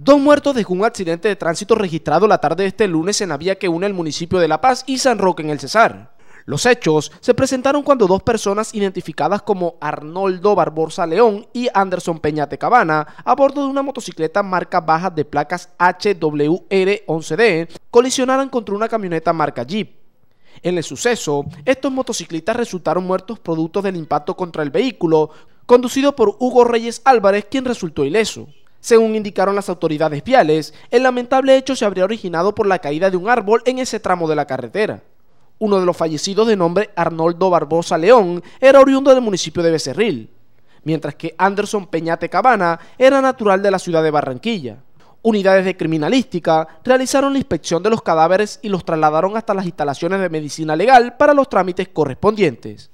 Dos muertos dejó un accidente de tránsito registrado la tarde de este lunes en la vía que une el municipio de La Paz y San Roque en el Cesar. Los hechos se presentaron cuando dos personas identificadas como Arnoldo Barbosa León y Anderson Peñate Cabana, a bordo de una motocicleta marca baja de placas HWR11D, colisionaron contra una camioneta marca Jeep. En el suceso, estos motociclistas resultaron muertos producto del impacto contra el vehículo, conducido por Hugo Reyes Álvarez, quien resultó ileso. Según indicaron las autoridades viales, el lamentable hecho se habría originado por la caída de un árbol en ese tramo de la carretera. Uno de los fallecidos de nombre Arnoldo Barbosa León era oriundo del municipio de Becerril, mientras que Anderson Peñate Cabana era natural de la ciudad de Barranquilla. Unidades de criminalística realizaron la inspección de los cadáveres y los trasladaron hasta las instalaciones de medicina legal para los trámites correspondientes.